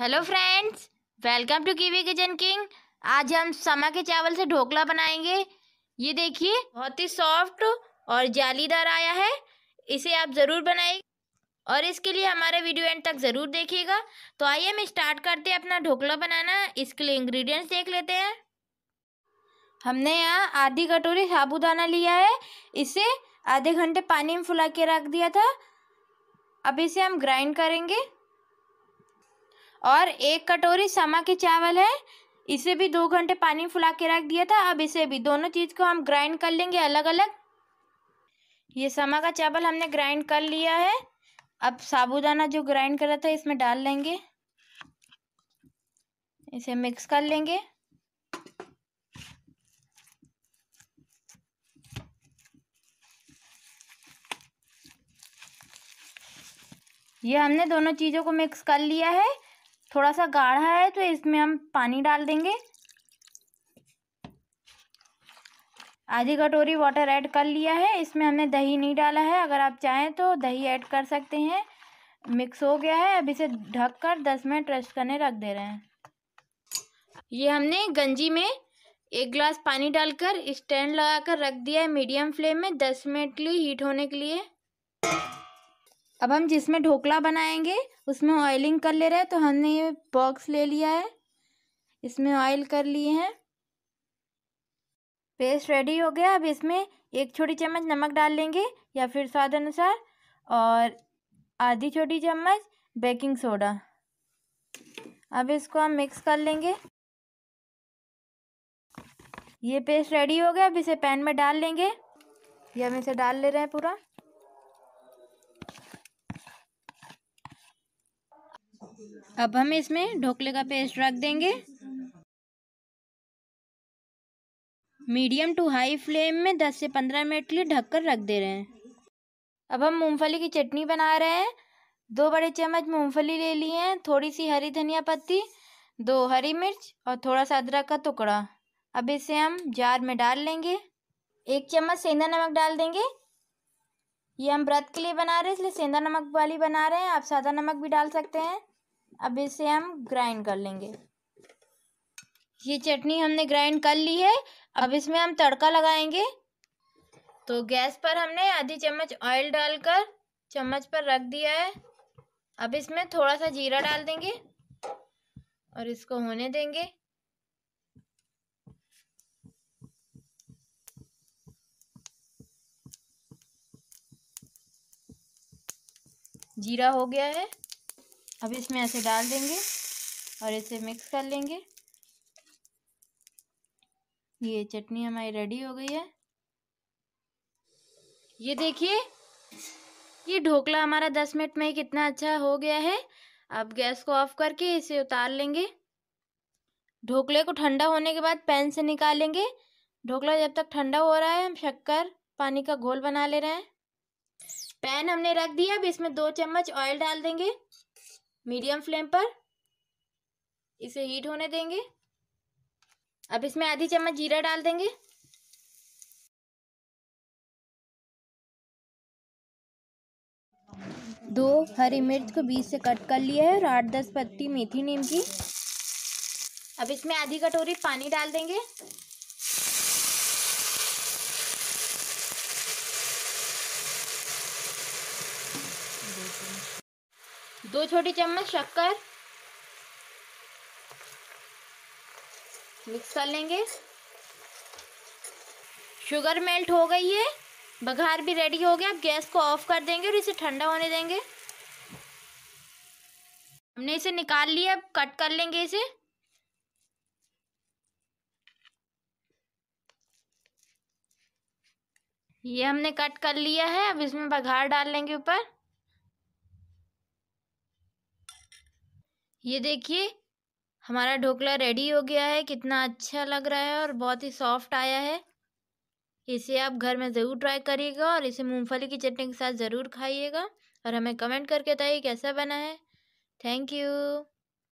hello friends welcome to kiwi kitchen king आज हम समा के चावल से ढोकला बनाएंगे ये देखिए बहुत ही सॉफ्ट और जालीदार आया है इसे आप ज़रूर बनाइए और इसके लिए हमारे वीडियो एंड तक ज़रूर देखिएगा तो आइए हम स्टार्ट करते हैं अपना ढोकला बनाना इसके लिए इंग्रेडिएंट्स देख लेते हैं हमने यहाँ आधी कटोरी साबुदाना लिया है इसे आधे घंटे पानी में फुला के रख दिया था अब इसे हम ग्राइंड करेंगे और एक कटोरी समा के चावल है इसे भी दो घंटे पानी फुला के रख दिया था अब इसे भी दोनों चीज़ को हम ग्राइंड कर लेंगे अलग अलग ये समा का चावल हमने ग्राइंड कर लिया है अब साबुदाना जो ग्राइंड करा था इसमें डाल लेंगे इसे मिक्स कर लेंगे ये हमने दोनों चीज़ों को मिक्स कर लिया है थोड़ा सा गाढ़ा है तो इसमें हम पानी डाल देंगे आधी कटोरी वाटर ऐड कर लिया है इसमें हमने दही नहीं डाला है अगर आप चाहें तो दही ऐड कर सकते हैं मिक्स हो गया है अब इसे ढक कर दस मिनट रेस्ट करने रख दे रहे हैं ये हमने गंजी में एक गिलास पानी डालकर स्टैंड लगाकर रख दिया है मीडियम फ्लेम में दस मिनट के लिए हीट होने के लिए अब हम जिसमें ढोकला बनाएंगे उसमें ऑयलिंग कर ले रहे हैं तो हमने ये बॉक्स ले लिया है इसमें ऑयल कर लिए हैं पेस्ट रेडी हो गया अब इसमें एक छोटी चम्मच नमक डाल लेंगे या फिर स्वाद अनुसार और आधी छोटी चम्मच बेकिंग सोडा अब इसको हम मिक्स कर लेंगे ये पेस्ट रेडी हो गया अब इसे पैन में डाल लेंगे ये हम इसे डाल ले रहे हैं पूरा अब हम इसमें ढोकले का पेस्ट रख देंगे मीडियम टू हाई फ्लेम में 10 से 15 मिनट के लिए ढककर रख दे रहे हैं अब हम मूंगफली की चटनी बना रहे हैं दो बड़े चम्मच मूंगफली ले लिए हैं थोड़ी सी हरी धनिया पत्ती दो हरी मिर्च और थोड़ा सा अदरक का टुकड़ा अब इसे हम जार में डाल लेंगे एक चम्मच सेंधा नमक डाल देंगे ये हम व्रत के लिए बना रहे हैं इसलिए सेंधा नमक वाली बना रहे हैं आप सादा नमक भी डाल सकते हैं अब इसे हम ग्राइंड कर लेंगे ये चटनी हमने ग्राइंड कर ली है अब इसमें हम तड़का लगाएंगे तो गैस पर हमने आधी चम्मच ऑयल डालकर चम्मच पर रख दिया है अब इसमें थोड़ा सा जीरा डाल देंगे और इसको होने देंगे जीरा हो गया है अब इसमें ऐसे डाल देंगे और इसे मिक्स कर लेंगे ये चटनी हमारी रेडी हो गई है ये देखिए ये ढोकला हमारा दस मिनट में कितना अच्छा हो गया है अब गैस को ऑफ करके इसे उतार लेंगे ढोकले को ठंडा होने के बाद पैन से निकालेंगे ढोकला जब तक ठंडा हो रहा है हम शक्कर पानी का घोल बना ले रहे हैं पैन हमने रख दिया अब इसमें दो चम्मच ऑयल डाल देंगे मीडियम फ्लेम पर इसे हीट होने देंगे अब इसमें आधी चम्मच जीरा डाल देंगे दो हरी मिर्च को बीच से कट कर लिया है और आठ दस पत्ती मेथी नीम की अब इसमें आधी कटोरी पानी डाल देंगे दो छोटी चम्मच शक्कर मिक्स कर लेंगे शुगर मेल्ट हो गई है बघार भी रेडी हो गया अब गैस को ऑफ कर देंगे और इसे ठंडा होने देंगे हमने इसे निकाल लिया अब कट कर लेंगे इसे ये हमने कट कर लिया है अब इसमें बघार डाल लेंगे ऊपर ये देखिए हमारा ढोकला रेडी हो गया है कितना अच्छा लग रहा है और बहुत ही सॉफ्ट आया है इसे आप घर में ज़रूर ट्राई करिएगा और इसे मूंगफली की चटनी के साथ ज़रूर खाइएगा और हमें कमेंट करके बताइए कैसा बना है थैंक यू